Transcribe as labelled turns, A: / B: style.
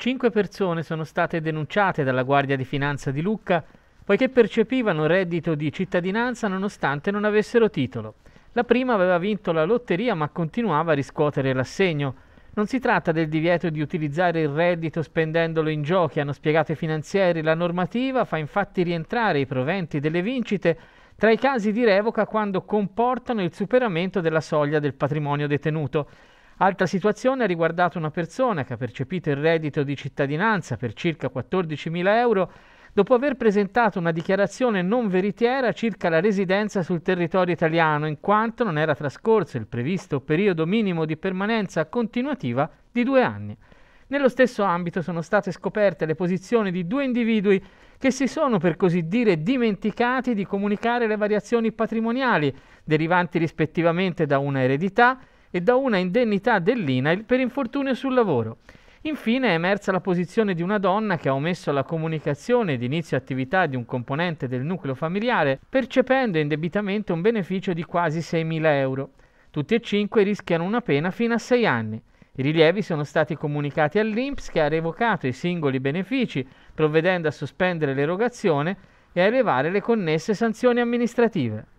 A: Cinque persone sono state denunciate dalla Guardia di Finanza di Lucca poiché percepivano reddito di cittadinanza nonostante non avessero titolo. La prima aveva vinto la lotteria ma continuava a riscuotere l'assegno. Non si tratta del divieto di utilizzare il reddito spendendolo in giochi, hanno spiegato i finanzieri. La normativa fa infatti rientrare i proventi delle vincite tra i casi di revoca quando comportano il superamento della soglia del patrimonio detenuto. Altra situazione ha riguardato una persona che ha percepito il reddito di cittadinanza per circa 14.000 euro dopo aver presentato una dichiarazione non veritiera circa la residenza sul territorio italiano, in quanto non era trascorso il previsto periodo minimo di permanenza continuativa di due anni. Nello stesso ambito sono state scoperte le posizioni di due individui che si sono per così dire dimenticati di comunicare le variazioni patrimoniali derivanti rispettivamente da una eredità e da una indennità dell'INAIL per infortunio sul lavoro. Infine è emersa la posizione di una donna che ha omesso la comunicazione di inizio attività di un componente del nucleo familiare, percependo indebitamente un beneficio di quasi 6.000 euro. Tutti e cinque rischiano una pena fino a 6 anni. I rilievi sono stati comunicati all'INPS che ha revocato i singoli benefici, provvedendo a sospendere l'erogazione e a elevare le connesse sanzioni amministrative.